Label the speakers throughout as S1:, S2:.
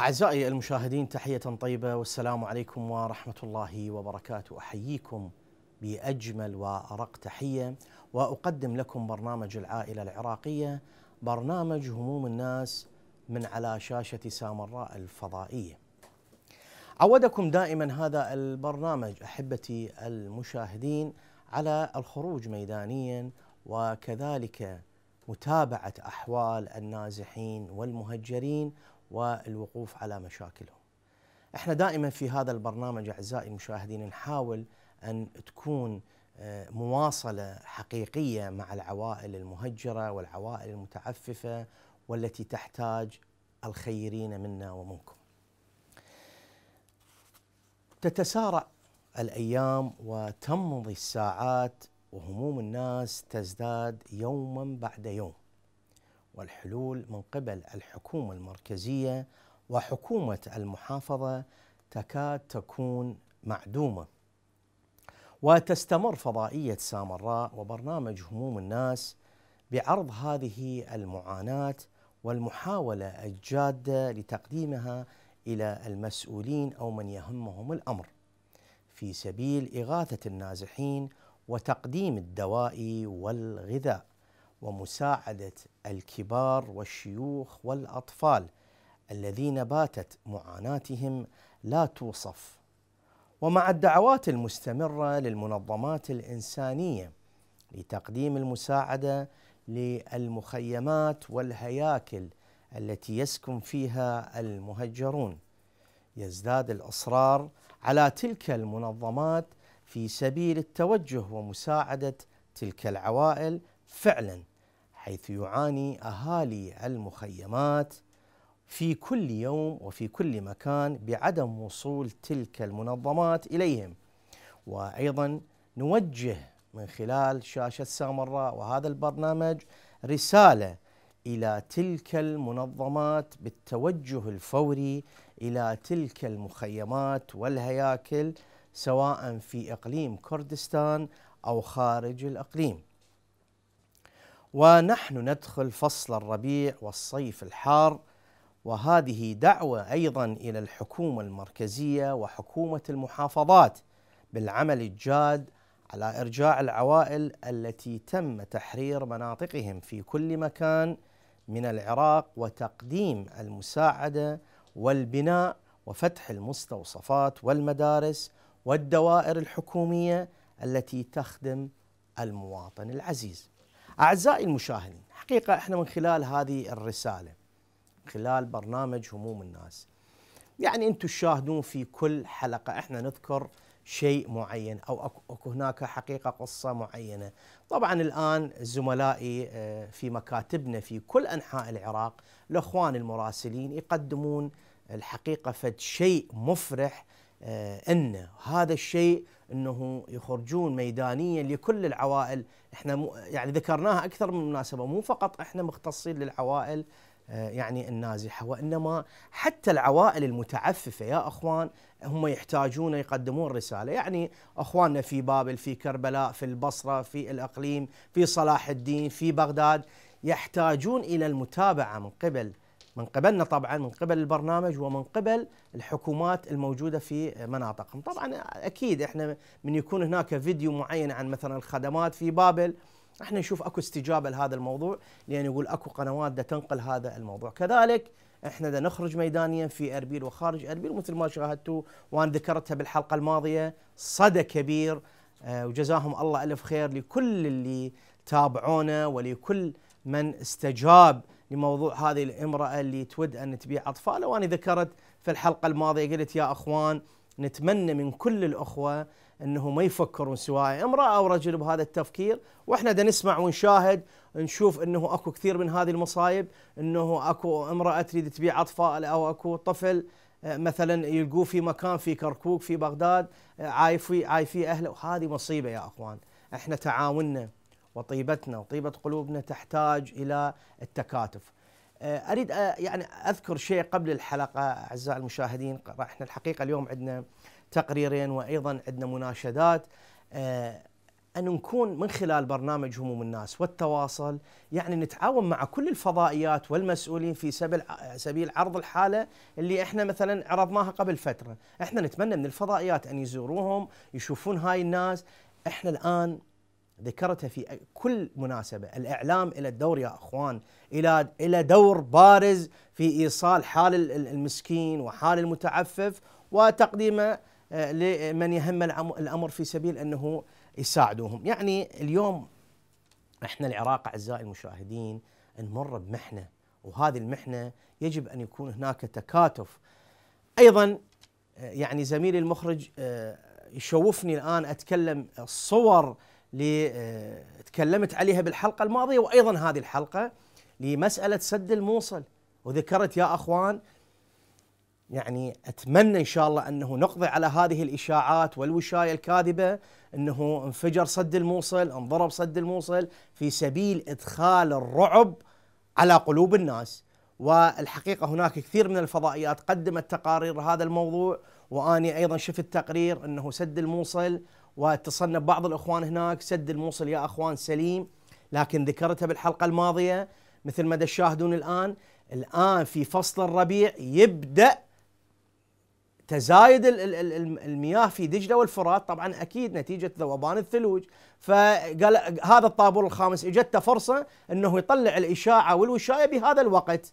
S1: أعزائي المشاهدين تحية طيبة والسلام عليكم ورحمة الله وبركاته أحييكم بأجمل وأرق تحية وأقدم لكم برنامج العائلة العراقية برنامج هموم الناس من على شاشة سامراء الفضائية عودكم دائما هذا البرنامج أحبتي المشاهدين على الخروج ميدانيا وكذلك متابعة أحوال النازحين والمهجرين والوقوف على مشاكلهم. احنا دائما في هذا البرنامج اعزائي المشاهدين نحاول ان تكون آه، مواصله حقيقيه مع العوائل المهجره والعوائل المتعففه والتي تحتاج الخيرين منا ومنكم. تتسارع الايام وتمضي الساعات وهموم الناس تزداد يوما بعد يوم. والحلول من قبل الحكومة المركزية وحكومة المحافظة تكاد تكون معدومة وتستمر فضائية سامراء وبرنامج هموم الناس بعرض هذه المعاناة والمحاولة الجادة لتقديمها إلى المسؤولين أو من يهمهم الأمر في سبيل إغاثة النازحين وتقديم الدواء والغذاء ومساعده الكبار والشيوخ والاطفال الذين باتت معاناتهم لا توصف ومع الدعوات المستمره للمنظمات الانسانيه لتقديم المساعده للمخيمات والهياكل التي يسكن فيها المهجرون يزداد الاصرار على تلك المنظمات في سبيل التوجه ومساعده تلك العوائل فعلا حيث يعاني اهالي المخيمات في كل يوم وفي كل مكان بعدم وصول تلك المنظمات اليهم وايضا نوجه من خلال شاشه سامراء وهذا البرنامج رساله الى تلك المنظمات بالتوجه الفوري الى تلك المخيمات والهياكل سواء في اقليم كردستان او خارج الاقليم ونحن ندخل فصل الربيع والصيف الحار وهذه دعوه ايضا الى الحكومه المركزيه وحكومه المحافظات بالعمل الجاد على ارجاع العوائل التي تم تحرير مناطقهم في كل مكان من العراق وتقديم المساعده والبناء وفتح المستوصفات والمدارس والدوائر الحكوميه التي تخدم المواطن العزيز أعزائي المشاهدين حقيقة احنا من خلال هذه الرسالة خلال برنامج هموم الناس يعني أنتم تشاهدون في كل حلقة احنا نذكر شيء معين أو أكو هناك حقيقة قصة معينة طبعا الآن زملائي آه، في مكاتبنا في كل أنحاء العراق الأخوان المراسلين يقدمون الحقيقة فد شيء مفرح آه، أن هذا الشيء انه يخرجون ميدانيا لكل العوائل احنا يعني ذكرناها اكثر من مناسبه مو فقط احنا مختصين للعوائل آه، يعني النازحه وانما حتى العوائل المتعففه يا اخوان هم يحتاجون يقدمون رساله يعني اخواننا في بابل في كربلاء في البصره في الاقليم في صلاح الدين في بغداد يحتاجون الى المتابعه من قبل من قبلنا طبعا من قبل البرنامج ومن قبل الحكومات الموجوده في مناطقهم، طبعا اكيد احنا من يكون هناك فيديو معين عن مثلا الخدمات في بابل احنا نشوف اكو استجابه لهذا الموضوع لان يقول اكو قنوات دا تنقل هذا الموضوع، كذلك احنا دا نخرج ميدانيا في اربيل وخارج اربيل مثل ما شاهدتوا وانا ذكرتها بالحلقه الماضيه صدى كبير آه، وجزاهم الله الف خير لكل اللي تابعونا ولكل من استجاب لموضوع هذه الامرأة اللي تود أن تبيع أطفالها وأنا ذكرت في الحلقة الماضية قلت يا أخوان نتمنى من كل الأخوة أنه ما يفكرون سواء امرأة أو رجل بهذا التفكير وإحنا دا نسمع ونشاهد نشوف أنه أكو كثير من هذه المصايب أنه أكو امرأة تريد تبيع أطفال أو أكو طفل آه، مثلا يلقوه في مكان في كركوك في بغداد آه، عايفي عايفي أهله وهذه مصيبة يا أخوان احنا تعاوننا وطيبتنا وطيبة قلوبنا تحتاج إلى التكاتف آه، أريد آه، يعني أذكر شيء قبل الحلقة أعزائي المشاهدين احنا الحقيقة اليوم عندنا تقريرين وأيضا عندنا مناشدات آه، أن نكون من خلال برنامج هموم الناس والتواصل يعني نتعاون مع كل الفضائيات والمسؤولين في سبيل سبيل عرض الحالة اللي احنا مثلا عرضناها قبل فترة، احنا نتمنى من الفضائيات أن يزوروهم يشوفون هاي الناس، احنا الآن ذكرته في كل مناسبة الإعلام إلى الدور يا أخوان إلى إلى دور بارز في إيصال حال المسكين وحال المتعفف وتقديمه آه، لمن يهم الأمر في سبيل أنه يساعدوهم يعني اليوم احنا العراق أعزائي المشاهدين نمر بمحنة وهذه المحنة يجب أن يكون هناك تكاتف أيضا آه، يعني زميلي المخرج آه، يشوفني الآن أتكلم الصور آه، تكلمت عليها بالحلقة الماضية وأيضا هذه الحلقة لمسألة سد الموصل وذكرت يا أخوان يعني أتمنى إن شاء الله أنه نقضي على هذه الإشاعات والوشاية الكاذبة أنه انفجر سد الموصل انضرب سد الموصل في سبيل إدخال الرعب على قلوب الناس والحقيقة هناك كثير من الفضائيات قدمت تقارير هذا الموضوع وأني أيضا شفت تقرير أنه سد الموصل واتصلنا ببعض الاخوان هناك سد الموصل يا اخوان سليم لكن ذكرتها بالحلقه الماضيه مثل ما تشاهدون الان الان في فصل الربيع يبدا تزايد المياه في دجله والفرات طبعا اكيد نتيجه ذوبان الثلوج فقال هذا الطابور الخامس اجته فرصه انه يطلع الاشاعه والوشايه بهذا الوقت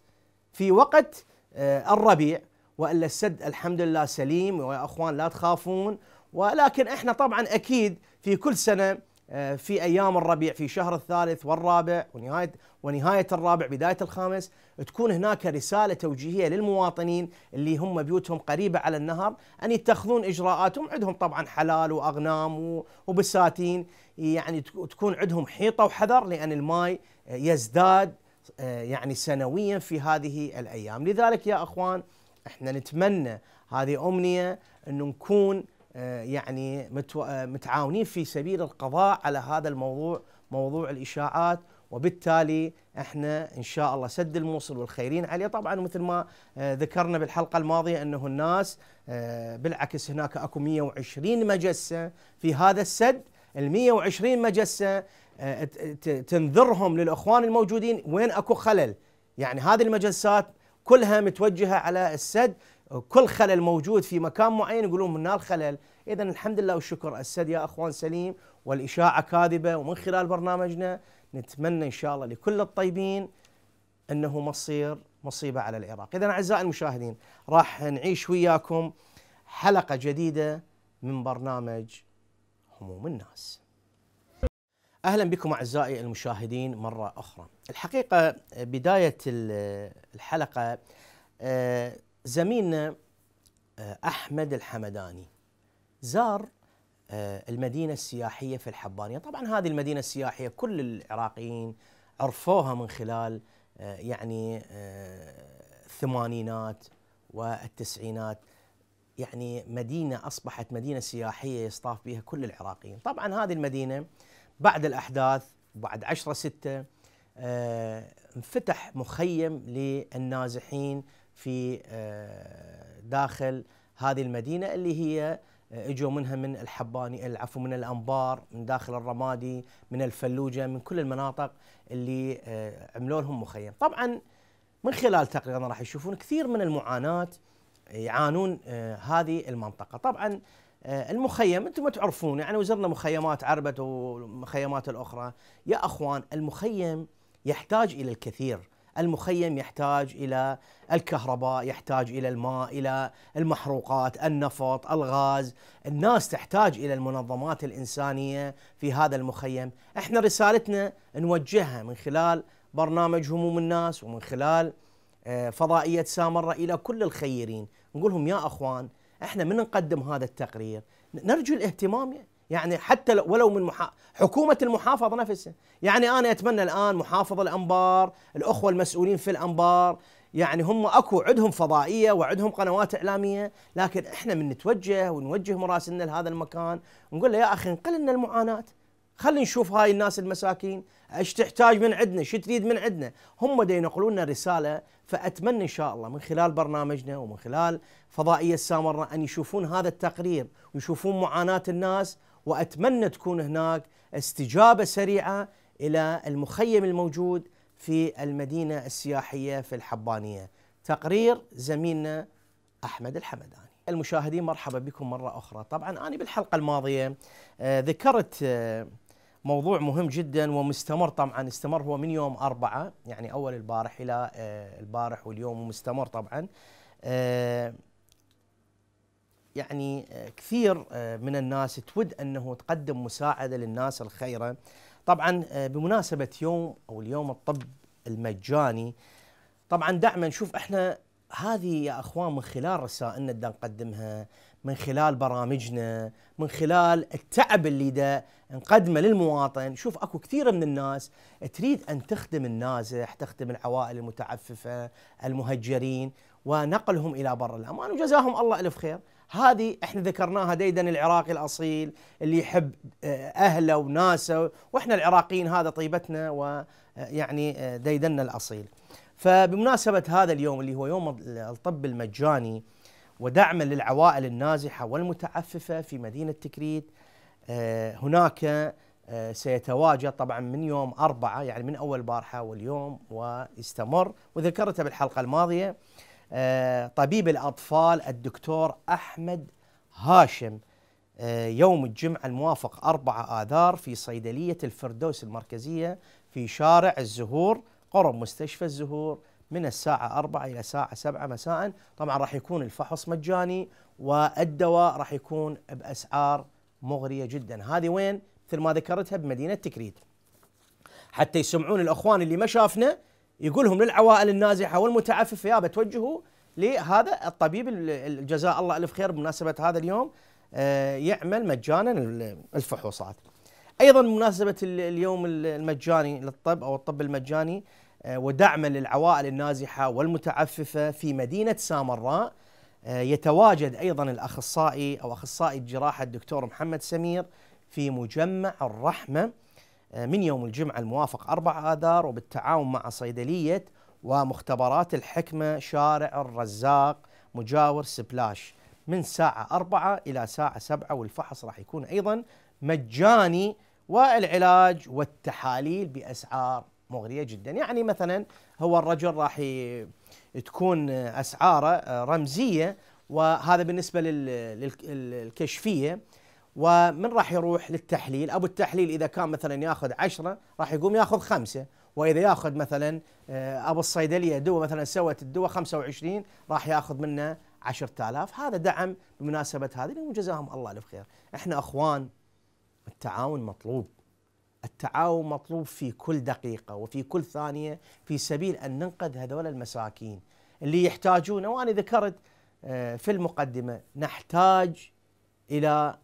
S1: في وقت آه، الربيع والا السد الحمد لله سليم ويا اخوان لا تخافون ولكن احنا طبعا اكيد في كل سنه آه، في ايام الربيع في شهر الثالث والرابع ونهايه ونهايه الرابع بدايه الخامس تكون هناك رساله توجيهيه للمواطنين اللي هم بيوتهم قريبه على النهر ان يتخذون اجراءاتهم عندهم طبعا حلال واغنام وبساتين يعني تكون عندهم حيطه وحذر لان الماي آه، يزداد آه، يعني سنويا في هذه الايام لذلك يا اخوان احنا نتمنى هذه امنيه انه نكون آه، يعني آه، متعاونين في سبيل القضاء على هذا الموضوع موضوع الاشاعات وبالتالي احنا ان شاء الله سد الموصل والخيرين عليه طبعا مثل ما آه، ذكرنا بالحلقه الماضيه انه الناس بالعكس هناك اكو 120 مجسه في هذا السد ال 120 مجسه تنذرهم للاخوان الموجودين وين اكو خلل يعني هذه المجسات كلها متوجهه على السد كل خلل موجود في مكان معين يقولون من الخلل اذا الحمد لله والشكر السد يا اخوان سليم والاشاعه كاذبه ومن خلال برنامجنا نتمنى ان شاء الله لكل الطيبين انه مصير مصيبه على العراق اذا اعزائي المشاهدين راح نعيش وياكم حلقه جديده من برنامج هموم الناس اهلا بكم اعزائي المشاهدين مره اخرى الحقيقه بدايه الحلقه آه، زميلنا آه، احمد الحمداني زار آه، المدينه السياحيه في الحبانيه، طبعا هذه المدينه السياحيه كل العراقيين عرفوها من خلال آه، يعني الثمانينات والتسعينات يعني مدينه اصبحت مدينه سياحيه يصطاف بها كل العراقيين، طبعا هذه المدينه بعد الاحداث بعد 10 6 انفتح مخيم للنازحين في آه، داخل هذه المدينه اللي هي آه، اجوا منها من الحباني العفو من الانبار من داخل الرمادي من الفلوجه من كل المناطق اللي آه، عملوا لهم مخيم طبعا من خلال تقريرنا راح يشوفون كثير من المعاناه يعانون هذه المنطقه طبعا المخيم انتم تعرفون يعني وزرنا مخيمات عربت ومخيمات الاخرى يا اخوان المخيم يحتاج الى الكثير المخيم يحتاج الى الكهرباء، يحتاج الى الماء، الى المحروقات، النفط، الغاز، الناس تحتاج الى المنظمات الانسانيه في هذا المخيم، احنا رسالتنا نوجهها من خلال برنامج هموم الناس ومن خلال آه، فضائيه سامره الى كل الخيرين، نقول لهم يا اخوان احنا من نقدم هذا التقرير نرجو الاهتمام يعني يعني حتى ولو من محا... حكومة المحافظة نفسها يعني أنا أتمنى الآن محافظ الأنبار الأخوة المسؤولين في الأنبار يعني هم أكو عندهم فضائية وعندهم قنوات إعلامية لكن إحنا من نتوجه ونوجه مراسلنا لهذا المكان ونقول له يا أخي انقل لنا المعاناة خلينا نشوف هاي الناس المساكين ايش تحتاج من عندنا شو تريد من عندنا هم دا ينقلون رسالة فأتمنى إن شاء الله من خلال برنامجنا ومن خلال فضائية السامرة أن يشوفون هذا التقرير ويشوفون معاناة الناس واتمنى تكون هناك استجابه سريعه الى المخيم الموجود في المدينه السياحيه في الحبانيه. تقرير زميلنا احمد الحمداني. المشاهدين مرحبا بكم مره اخرى، طبعا انا بالحلقه الماضيه آه، ذكرت آه، موضوع مهم جدا ومستمر طبعا استمر هو من يوم أربعة يعني أول البارح إلى آه، البارح واليوم ومستمر طبعا يعني آه، كثير آه، من الناس تود انه تقدم مساعده للناس الخيره طبعا آه، بمناسبه يوم او اليوم الطب المجاني طبعا دعما نشوف احنا هذه يا اخوان من خلال رسائلنا اللي نقدمها من خلال برامجنا من خلال التعب اللي دا نقدمه للمواطن شوف اكو كثير من الناس تريد ان تخدم النازح تخدم العوائل المتعففه المهجرين ونقلهم الى بر الامان وجزاهم الله الف خير هذه احنا ذكرناها ديدن العراقي الاصيل اللي يحب آه، اهله وناسه واحنا العراقيين هذا طيبتنا ويعني آه، آه، ديدننا الاصيل. فبمناسبه هذا اليوم اللي هو يوم الطب المجاني ودعما للعوائل النازحه والمتعففه في مدينه تكريت هناك سيتواجد طبعا من يوم أربعة يعني من أول بارحة واليوم ويستمر وذكرته بالحلقة الماضية آه، طبيب الأطفال الدكتور أحمد هاشم آه، يوم الجمعة الموافق 4 آذار في صيدلية الفردوس المركزية في شارع الزهور قرب مستشفى الزهور من الساعة أربعة إلى الساعة سبعة مساء طبعا راح يكون الفحص مجاني والدواء راح يكون بأسعار مغرية جدا هذه وين مثل ما ذكرتها بمدينة تكريت حتى يسمعون الأخوان اللي ما شافنا يقولهم للعوائل النازحه والمتعففه يا بتوجهوا لهذا الطبيب الجزاء الله الف خير بمناسبه هذا اليوم آه، يعمل مجانا الفحوصات. ايضا بمناسبه اليوم المجاني للطب او الطب المجاني آه، ودعما للعوائل النازحه والمتعففه في مدينه سامراء آه، يتواجد ايضا الاخصائي او اخصائي الجراحه الدكتور محمد سمير في مجمع الرحمه من يوم الجمعة الموافق 4 آذار وبالتعاون مع صيدلية ومختبرات الحكمة شارع الرزاق مجاور سبلاش من ساعة 4 إلى ساعة 7 والفحص راح يكون أيضا مجاني والعلاج والتحاليل بأسعار مغرية جدا يعني مثلا هو الرجل راح تكون أسعاره آه، رمزية وهذا بالنسبة للكشفية ومن راح يروح للتحليل ابو التحليل اذا كان مثلا ياخذ عشرة راح يقوم ياخذ خمسة واذا ياخذ مثلا آه، ابو الصيدليه دواء مثلا سوت الدواء 25 راح ياخذ منه 10000 هذا دعم بمناسبه هذه وجزاهم الله الف خير احنا اخوان التعاون مطلوب التعاون مطلوب في كل دقيقه وفي كل ثانيه في سبيل ان ننقذ هذول المساكين اللي يحتاجونه وانا ذكرت آه، في المقدمه نحتاج الى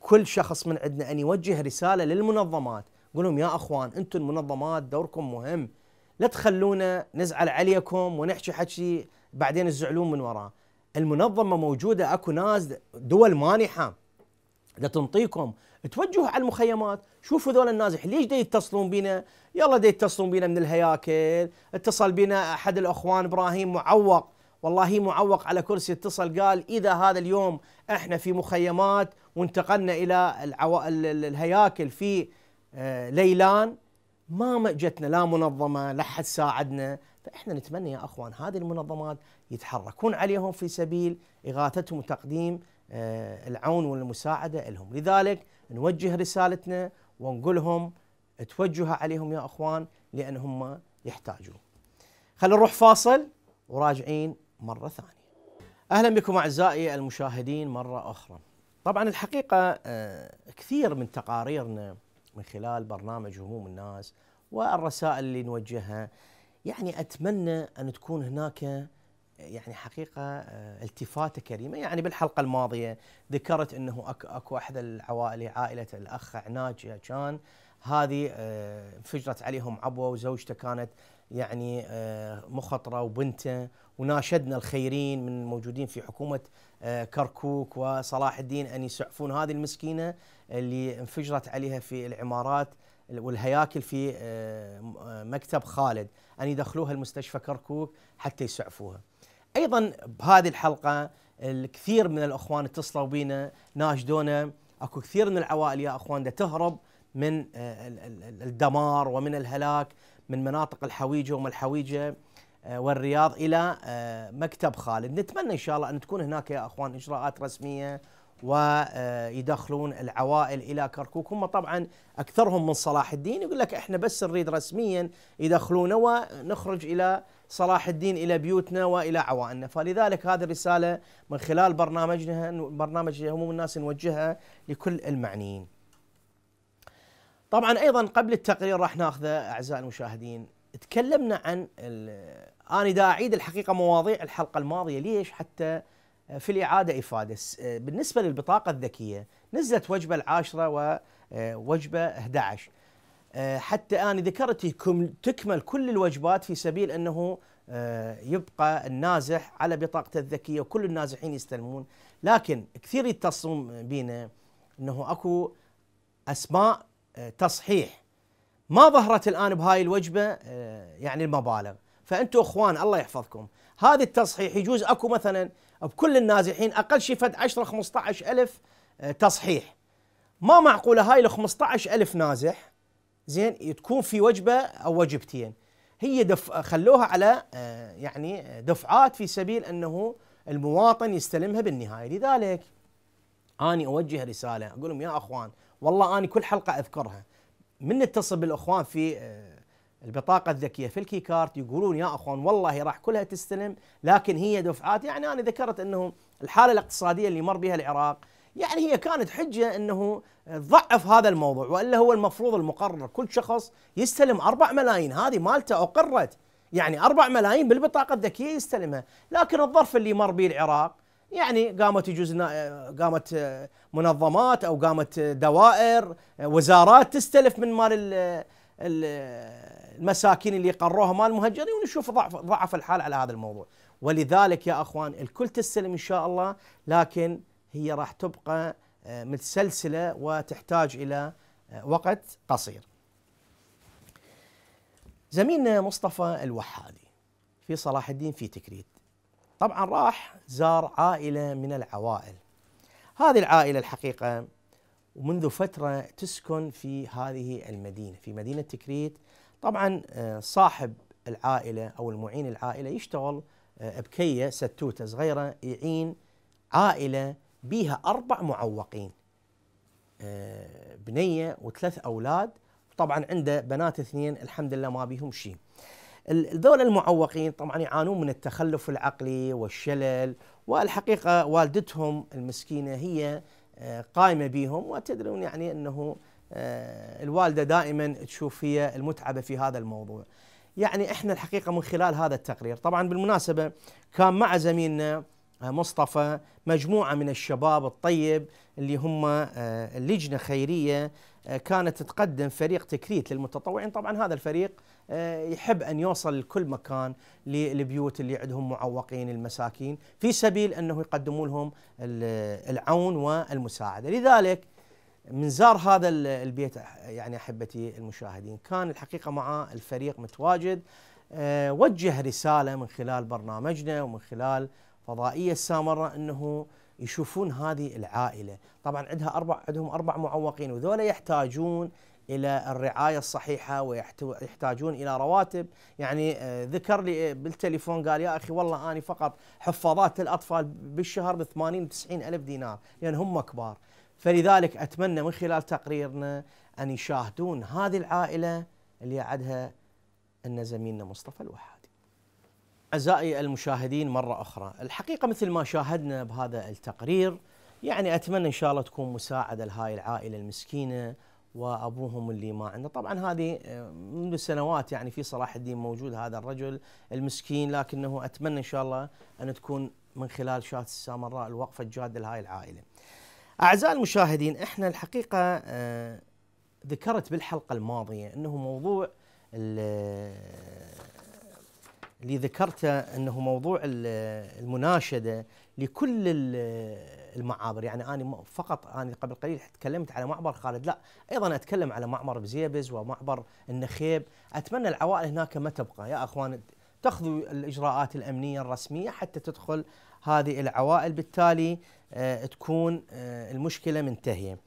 S1: كل شخص من عندنا ان يوجه رساله للمنظمات يقول لهم يا اخوان انتم المنظمات دوركم مهم لا تخلونا نزعل عليكم ونحكي حكي بعدين تزعلون من وراه المنظمه موجوده اكو ناس دول مانحه دا تنطيكم توجهوا على المخيمات شوفوا ذول النازح ليش دا يتصلون بينا يلا دا يتصلون بينا من الهياكل اتصل بينا احد الاخوان ابراهيم معوق والله معوق على كرسي اتصل قال اذا هذا اليوم احنا في مخيمات وانتقلنا الى العو... الهياكل في آه، ليلان ما جتنا لا منظمه لا حد ساعدنا فاحنا نتمنى يا اخوان هذه المنظمات يتحركون عليهم في سبيل اغاثتهم وتقديم آه، العون والمساعده لهم، لذلك نوجه رسالتنا ونقولهم توجهوا عليهم يا اخوان لان هم يحتاجون. خلينا نروح فاصل وراجعين مرة ثانية أهلا بكم أعزائي المشاهدين مرة أخرى طبعا الحقيقة آه، كثير من تقاريرنا من خلال برنامج هموم الناس والرسائل اللي نوجهها يعني أتمنى أن تكون هناك آه، يعني حقيقة آه، التفاتة كريمة يعني بالحلقة الماضية ذكرت أنه أكو أحد العوائل عائلة الأخ عناجة كان هذه انفجرت عليهم عبوة وزوجته كانت يعني آه، مخطرة وبنته وناشدنا الخيرين من الموجودين في حكومة آه، كركوك وصلاح الدين أن يسعفون هذه المسكينة اللي انفجرت عليها في العمارات والهياكل في آه، مكتب خالد أن يدخلوها المستشفى كركوك حتى يسعفوها أيضا بهذه الحلقة الكثير من الأخوان اتصلوا بينا ناشدونا أكو كثير من العوائل يا أخوان تهرب من الدمار ومن الهلاك من مناطق الحويجه ومن الحويجه آه، والرياض الى آه، مكتب خالد نتمنى ان شاء الله ان تكون هناك يا اخوان اجراءات رسميه ويدخلون آه، العوائل الى كركوك هم طبعا اكثرهم من صلاح الدين يقول لك احنا بس نريد رسميا يدخلونا ونخرج الى صلاح الدين الى بيوتنا والى عوائلنا فلذلك هذه الرساله من خلال برنامجنا برنامج هموم الناس نوجهها لكل المعنيين طبعا ايضا قبل التقرير راح ناخذه اعزائي المشاهدين تكلمنا عن انا دا اعيد الحقيقه مواضيع الحلقه الماضيه ليش حتى في الاعاده افاده بالنسبه للبطاقه الذكيه نزلت وجبه العاشره ووجبه 11 حتى انا ذكرت تكمل كل الوجبات في سبيل انه يبقى النازح على بطاقته الذكيه وكل النازحين يستلمون لكن كثير يتصلون بينا انه اكو اسماء تصحيح ما ظهرت الان بهاي الوجبه آه، يعني المبالغ فانتم اخوان الله يحفظكم هذا التصحيح يجوز اكو مثلا بكل النازحين اقل شيء فد 10 15 الف آه، تصحيح ما معقوله هاي ال 15 الف نازح زين تكون في وجبه او وجبتين هي دف خلوها على آه، يعني دفعات في سبيل انه المواطن يستلمها بالنهايه لذلك اني اوجه رساله اقول لهم يا اخوان والله أنا كل حلقة أذكرها من نتصل بالأخوان في آه، البطاقة الذكية في الكي كارت يقولون يا أخوان والله راح كلها تستلم لكن هي دفعات يعني أنا ذكرت أنه الحالة الاقتصادية اللي مر بها العراق يعني هي كانت حجة أنه ضعف هذا الموضوع وإلا هو المفروض المقرر كل شخص يستلم 4 ملايين هذه مالته أقرت يعني 4 ملايين بالبطاقة الذكية يستلمها لكن الظرف اللي مر به العراق يعني قامت يجوز قامت منظمات او قامت دوائر وزارات تستلف من مال المساكين اللي قروها مال المهجرين ونشوف ضعف ضعف الحال على هذا الموضوع ولذلك يا اخوان الكل تستلم ان شاء الله لكن هي راح تبقى آه، متسلسله وتحتاج الى آه، وقت قصير. زميلنا مصطفى الوحادي في صلاح الدين في تكريت طبعا راح زار عائله من العوائل هذه العائله الحقيقه ومنذ فتره تسكن في هذه المدينه في مدينه تكريت طبعا آه، صاحب العائله او المعين العائله يشتغل آه، بكيه ستوته صغيره يعين عائله بها اربع معوقين آه، بنيه وثلاث اولاد وطبعا عنده بنات اثنين الحمد لله ما بيهم شيء الذول المعوقين طبعا يعانون من التخلف العقلي والشلل والحقيقه والدتهم المسكينه هي آه، قائمه بهم وتدرون يعني انه آه، الوالده دائما تشوف هي المتعبه في هذا الموضوع. يعني احنا الحقيقه من خلال هذا التقرير، طبعا بالمناسبه كان مع زميلنا آه، مصطفى مجموعه من الشباب الطيب اللي هم لجنه خيريه كانت تقدم فريق تكريت للمتطوعين، طبعا هذا الفريق آه، يحب ان يوصل لكل مكان للبيوت اللي عندهم معوقين المساكين في سبيل انه يقدموا لهم العون والمساعده، لذلك من زار هذا البيت يعني احبتي المشاهدين كان الحقيقه مع الفريق متواجد آه، وجه رساله من خلال برنامجنا ومن خلال فضائيه السامره انه يشوفون هذه العائله، طبعا عندها اربع عندهم اربع معوقين وذولا يحتاجون الى الرعايه الصحيحه ويحتاجون الى رواتب يعني آه، ذكر لي آه، بالتليفون قال يا اخي والله اني فقط حفاظات الاطفال بالشهر ب 80 90 الف دينار لان هم كبار فلذلك اتمنى من خلال تقريرنا ان يشاهدون هذه العائله اللي يعدها ان زميلنا مصطفى الوحادي أعزائي المشاهدين مرة أخرى الحقيقة مثل ما شاهدنا بهذا التقرير يعني أتمنى إن شاء الله تكون مساعدة لهاي العائلة المسكينة وابوهم اللي ما عنده، طبعا هذه آه، منذ سنوات يعني في صلاح الدين موجود هذا الرجل المسكين لكنه اتمنى ان شاء الله ان تكون من خلال شاة السامراء الوقفه الجاده لهاي العائله. اعزائي المشاهدين احنا الحقيقه آه، ذكرت بالحلقه الماضيه انه موضوع اللي ذكرته انه موضوع المناشده لكل المعابر يعني انا فقط انا قبل قليل تكلمت على معبر خالد لا ايضا اتكلم على معبر بزيبز ومعبر النخيب اتمنى العوائل هناك ما تبقى يا اخوان تاخذوا الاجراءات الامنيه الرسميه حتى تدخل هذه العوائل بالتالي آه، تكون آه، المشكله منتهيه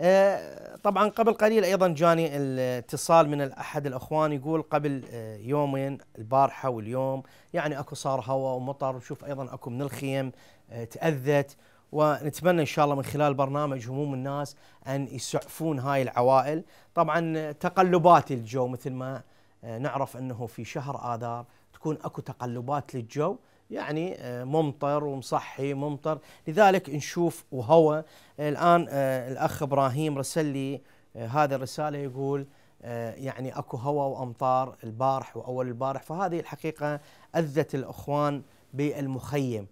S1: آه، طبعا قبل قليل ايضا جاني الاتصال من احد الاخوان يقول قبل آه، يومين البارحه واليوم يعني اكو صار هواء ومطر وشوف ايضا اكو من الخيم آه، تاذت ونتمنى ان شاء الله من خلال برنامج هموم الناس ان يسعفون هاي العوائل طبعا تقلبات الجو مثل ما نعرف انه في شهر اذار تكون اكو تقلبات للجو يعني آه، ممطر ومصحي ممطر لذلك نشوف وهو آه، الآن آه، الأخ إبراهيم رسل لي هذه الرسالة يقول يعني أكو هواء وأمطار البارح وأول البارح فهذه الحقيقة أذت الأخوان بالمخيم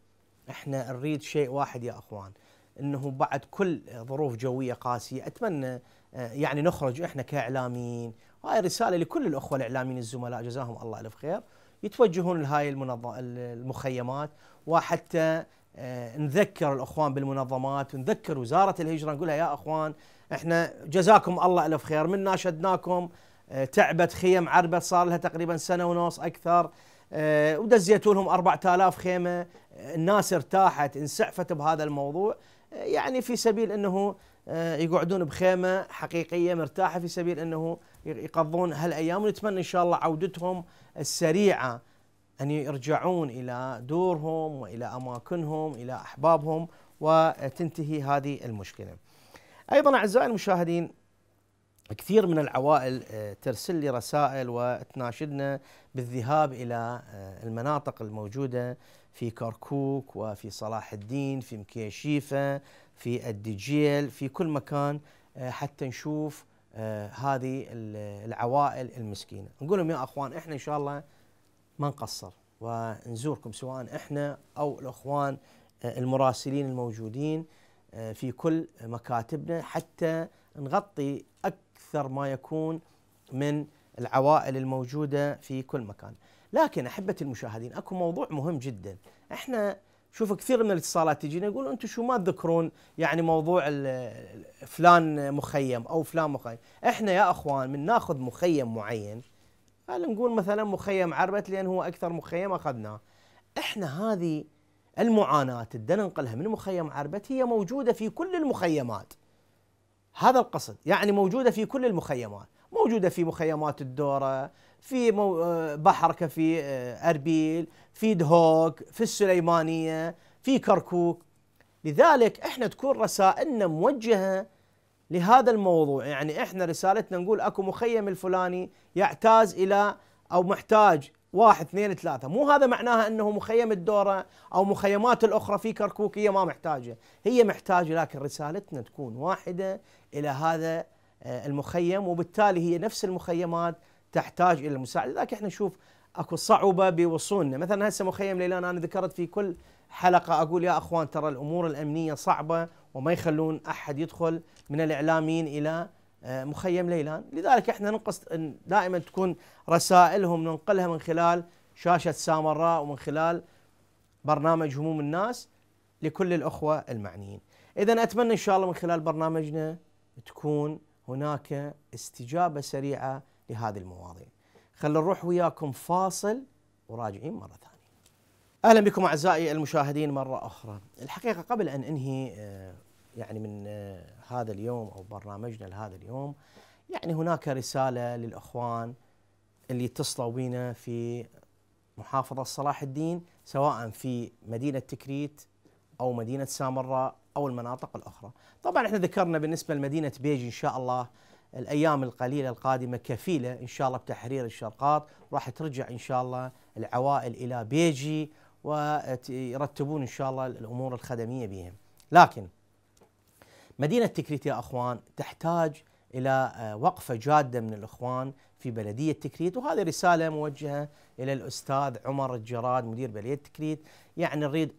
S1: احنا نريد شيء واحد يا أخوان أنه بعد كل ظروف جوية قاسية أتمنى يعني نخرج احنا كاعلاميين هاي رسالة لكل الأخوة الإعلاميين الزملاء جزاهم الله ألف خير يتوجهون لهاي المخيمات وحتى آه، نذكر الاخوان بالمنظمات ونذكر وزاره الهجره نقولها يا اخوان احنا جزاكم الله الف خير من ناشدناكم آه، تعبت خيم عربت صار لها تقريبا سنه ونص اكثر آه، ودزيتوا لهم 4000 خيمه الناس ارتاحت انسعفت بهذا الموضوع يعني في سبيل انه يقعدون بخيمه حقيقيه مرتاحه في سبيل انه يقضون هالايام ونتمنى ان شاء الله عودتهم السريعه ان يرجعون الى دورهم والى اماكنهم الى احبابهم وتنتهي هذه المشكله. ايضا اعزائي المشاهدين كثير من العوائل آه، ترسل لي رسائل وتناشدنا بالذهاب الى آه، المناطق الموجوده في كركوك وفي صلاح الدين في مكيشيفه في الدجيل في كل مكان آه، حتى نشوف آه، هذه العوائل المسكينه نقول لهم يا اخوان احنا ان شاء الله ما نقصر ونزوركم سواء احنا او الاخوان آه، المراسلين الموجودين آه، في كل مكاتبنا حتى نغطي اكثر ما يكون من العوائل الموجوده في كل مكان. لكن احبه المشاهدين اكو موضوع مهم جدا، احنا شوف كثير من الاتصالات تجينا يقول انتم شو ما تذكرون يعني موضوع فلان مخيم او فلان مخيم احنا يا اخوان من ناخذ مخيم معين خلينا نقول مثلا مخيم عربت لان هو اكثر مخيم اخذناه احنا هذه المعاناه اللي ننقلها من مخيم عربت هي موجوده في كل المخيمات هذا القصد يعني موجوده في كل المخيمات موجوده في مخيمات الدوره في آه، بحركه في آه، اربيل في دهوك في السليمانيه في كركوك لذلك احنا تكون رسائلنا موجهه لهذا الموضوع يعني احنا رسالتنا نقول اكو مخيم الفلاني يعتاز الى او محتاج واحد اثنين ثلاثة مو هذا معناها انه مخيم الدورة او مخيمات الاخرى في كركوك هي ما محتاجة هي محتاجة لكن رسالتنا تكون واحدة الى هذا آه، المخيم وبالتالي هي نفس المخيمات تحتاج الى المساعده لذلك احنا نشوف اكو صعوبه بوصولنا مثلا هسه مخيم ليلان انا ذكرت في كل حلقه اقول يا اخوان ترى الامور الامنيه صعبه وما يخلون احد يدخل من الاعلاميين الى آه، مخيم ليلان لذلك احنا ننقص دائما تكون رسائلهم ننقلها من خلال شاشه سامراء ومن خلال برنامج هموم الناس لكل الاخوه المعنيين اذا اتمنى ان شاء الله من خلال برنامجنا تكون هناك استجابه سريعه لهذه المواضيع خلينا نروح وياكم فاصل وراجعين مرة ثانية أهلا بكم أعزائي المشاهدين مرة أخرى الحقيقة قبل أن أنهي آه، يعني من آه، هذا اليوم أو برنامجنا لهذا اليوم يعني هناك رسالة للأخوان اللي اتصلوا بنا في محافظة صلاح الدين سواء في مدينة تكريت أو مدينة سامراء أو المناطق الأخرى طبعا احنا ذكرنا بالنسبة لمدينة بيج إن شاء الله الايام القليله القادمه كفيله ان شاء الله بتحرير الشرقاط راح ترجع ان شاء الله العوائل الى بيجي ويرتبون ان شاء الله الامور الخدميه بهم لكن مدينه تكريت يا اخوان تحتاج الى آه، وقفه جاده من الاخوان في بلديه تكريت وهذه رساله موجهه الى الاستاذ عمر الجراد مدير بلديه تكريت يعني نريد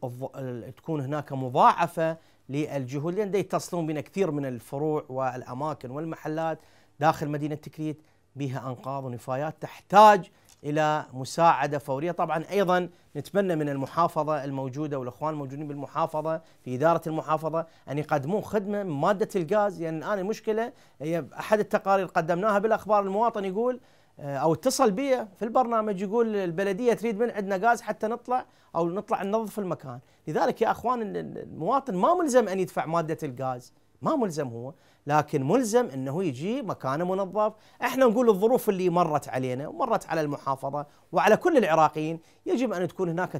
S1: تكون هناك مضاعفه للجهود لان يتصلون بنا كثير من الفروع والاماكن والمحلات داخل مدينه تكريت بها انقاض ونفايات تحتاج الى مساعده فوريه، طبعا ايضا نتمنى من المحافظه الموجوده والاخوان الموجودين بالمحافظه في اداره المحافظه ان يقدمون خدمه من ماده الغاز لان يعني الان المشكله هي احد التقارير قدمناها بالاخبار المواطن يقول آه، او اتصل بي في البرنامج يقول البلديه تريد من عندنا غاز حتى نطلع او نطلع ننظف المكان، لذلك يا اخوان المواطن ما ملزم ان يدفع ماده الغاز، ما ملزم هو، لكن ملزم انه يجي مكانه منظف، احنا نقول الظروف اللي مرت علينا ومرت على المحافظه وعلى كل العراقيين، يجب ان تكون هناك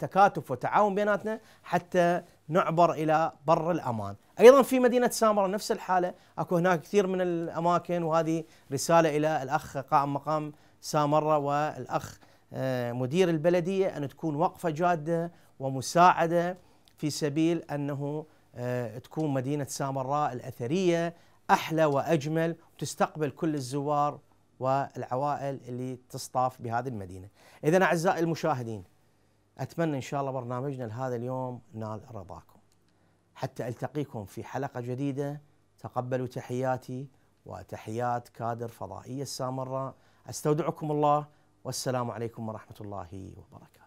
S1: تكاتف وتعاون بيناتنا حتى نعبر الى بر الامان ايضا في مدينه سامراء نفس الحاله اكو هناك كثير من الاماكن وهذه رساله الى الاخ قائم مقام سامراء والاخ آه، مدير البلديه ان تكون وقفه جاده ومساعده في سبيل انه آه، تكون مدينه سامراء الاثريه احلى واجمل وتستقبل كل الزوار والعوائل اللي تصطاف بهذه المدينه. اذا اعزائي المشاهدين أتمنى إن شاء الله برنامجنا لهذا اليوم نال رضاكم حتى ألتقيكم في حلقة جديدة تقبلوا تحياتي وتحيات كادر فضائية السامره استودعكم الله والسلام عليكم ورحمة الله وبركاته